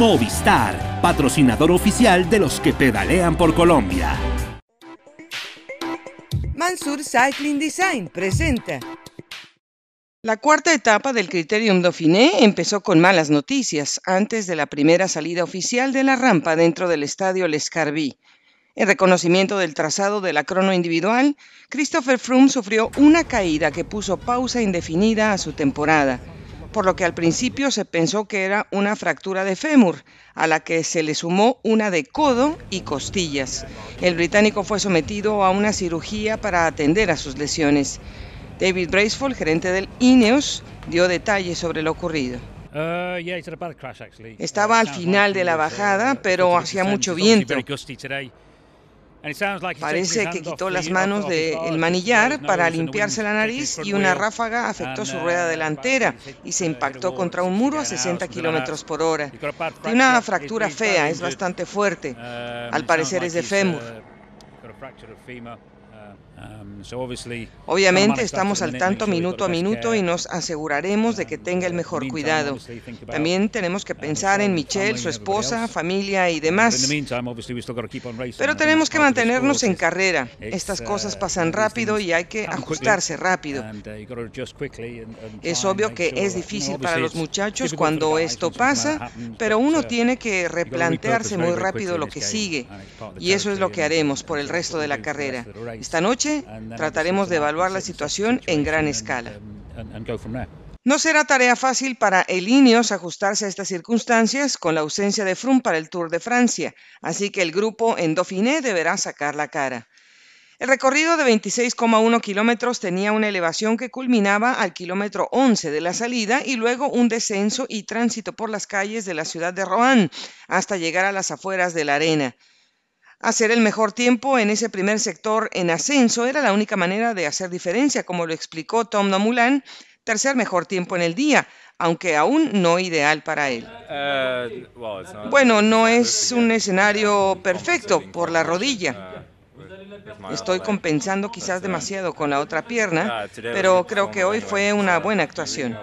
Movistar, patrocinador oficial de los que pedalean por Colombia. Mansur Cycling Design presenta. La cuarta etapa del Criterium Dauphiné empezó con malas noticias antes de la primera salida oficial de la rampa dentro del estadio Lescarbi. En reconocimiento del trazado de la crono individual, Christopher Froome sufrió una caída que puso pausa indefinida a su temporada por lo que al principio se pensó que era una fractura de fémur, a la que se le sumó una de codo y costillas. El británico fue sometido a una cirugía para atender a sus lesiones. David Braceful, gerente del INEOS, dio detalles sobre lo ocurrido. Uh, Estaba uh, al final de la bajada, pero hacía mucho viento. Parece que quitó las manos del manillar para limpiarse la nariz y una ráfaga afectó su uh, rueda delantera y se impactó contra un muro a 60 kilómetros por hora. Tiene una fractura fea, es bastante fuerte. Um, Al parecer es de uh, fémur. Um, Obviamente estamos al tanto minuto a minuto y nos aseguraremos de que um, tenga el mejor cuidado. También tenemos que uh, pensar en Michelle, su esposa, familia y demás. Pero tenemos que mantenernos en carrera. Estas uh, cosas pasan rápido y hay que ajustarse rápido. Uh, es obvio que es difícil para los muchachos cuando esto pasa, pero uno tiene que replantearse muy rápido lo que sigue. Y eso es lo que haremos por el resto de la carrera. Esta noche trataremos de evaluar la situación en gran escala. No será tarea fácil para el Ineos ajustarse a estas circunstancias con la ausencia de Froome para el Tour de Francia, así que el grupo en Dauphiné deberá sacar la cara. El recorrido de 26,1 kilómetros tenía una elevación que culminaba al kilómetro 11 de la salida y luego un descenso y tránsito por las calles de la ciudad de Rohan hasta llegar a las afueras de la arena. Hacer el mejor tiempo en ese primer sector en ascenso era la única manera de hacer diferencia, como lo explicó Tom Nomulan, tercer mejor tiempo en el día, aunque aún no ideal para él. Bueno, no es un escenario perfecto por la rodilla. Estoy compensando quizás demasiado con la otra pierna, pero creo que hoy fue una buena actuación.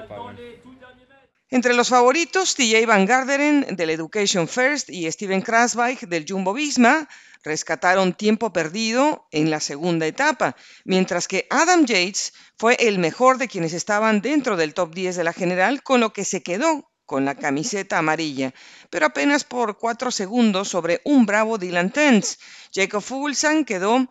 Entre los favoritos, TJ Van Garderen del Education First y Steven Krasbeig del Jumbo Visma rescataron tiempo perdido en la segunda etapa, mientras que Adam Yates fue el mejor de quienes estaban dentro del top 10 de la general, con lo que se quedó con la camiseta amarilla, pero apenas por cuatro segundos sobre un bravo Dylan Tenz. Jacob Fuglsang quedó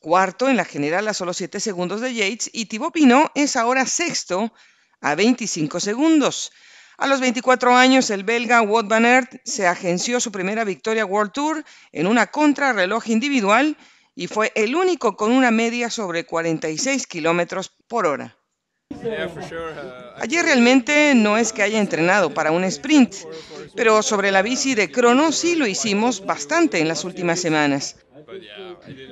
cuarto en la general a solo siete segundos de Yates y Thibaut Pinot es ahora sexto a 25 segundos. A los 24 años, el belga Wout van Aert se agenció su primera victoria World Tour en una contrarreloj individual y fue el único con una media sobre 46 kilómetros por hora. Ayer realmente no es que haya entrenado para un sprint, pero sobre la bici de crono sí lo hicimos bastante en las últimas semanas.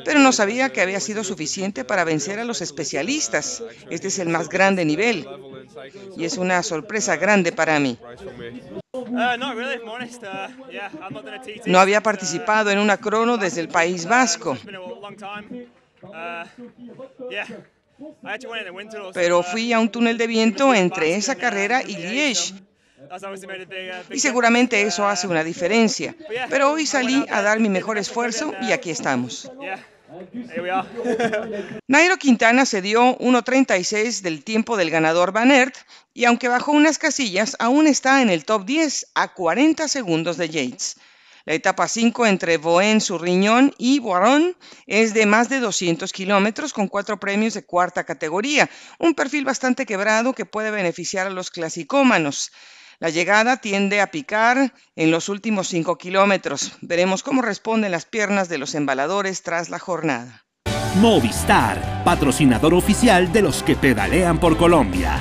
Pero no sabía que había sido suficiente para vencer a los especialistas. Este es el más grande nivel y es una sorpresa grande para mí. Uh, uh, no había participado en una crono desde el País Vasco. Uh, Pero fui a un túnel de viento entre esa carrera y Liege. Y seguramente eso hace una diferencia. Pero hoy salí a dar mi mejor esfuerzo y aquí estamos. Nairo Quintana se dio 1.36 del tiempo del ganador Van Aert y aunque bajó unas casillas, aún está en el top 10 a 40 segundos de Yates. La etapa 5 entre Boen, Surriñón y Boarón es de más de 200 kilómetros con cuatro premios de cuarta categoría, un perfil bastante quebrado que puede beneficiar a los clasicómanos. La llegada tiende a picar en los últimos 5 kilómetros. Veremos cómo responden las piernas de los embaladores tras la jornada. Movistar, patrocinador oficial de los que pedalean por Colombia.